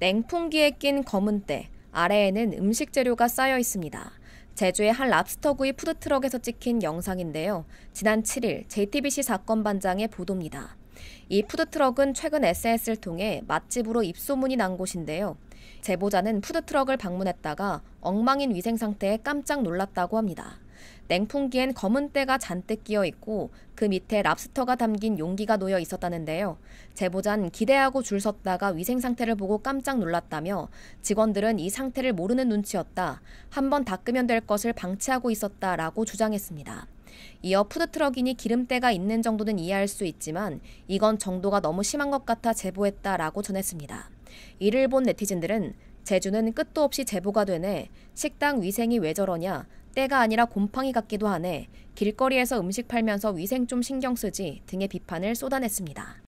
냉풍기에 낀 검은때, 아래에는 음식 재료가 쌓여 있습니다. 제주의 한 랍스터구이 푸드트럭에서 찍힌 영상인데요. 지난 7일 JTBC 사건 반장의 보도입니다. 이 푸드트럭은 최근 SNS를 통해 맛집으로 입소문이 난 곳인데요. 제보자는 푸드트럭을 방문했다가 엉망인 위생 상태에 깜짝 놀랐다고 합니다. 냉풍기엔 검은 때가 잔뜩 끼어 있고 그 밑에 랍스터가 담긴 용기가 놓여 있었다는데요. 제보자는 기대하고 줄 섰다가 위생 상태를 보고 깜짝 놀랐다며 직원들은 이 상태를 모르는 눈치였다. 한번 닦으면 될 것을 방치하고 있었다라고 주장했습니다. 이어 푸드트럭이니 기름때가 있는 정도는 이해할 수 있지만 이건 정도가 너무 심한 것 같아 제보했다라고 전했습니다. 이를 본 네티즌들은 제주는 끝도 없이 제보가 되네 식당 위생이 왜 저러냐 때가 아니라 곰팡이 같기도 하네. 길거리에서 음식 팔면서 위생 좀 신경 쓰지 등의 비판을 쏟아냈습니다.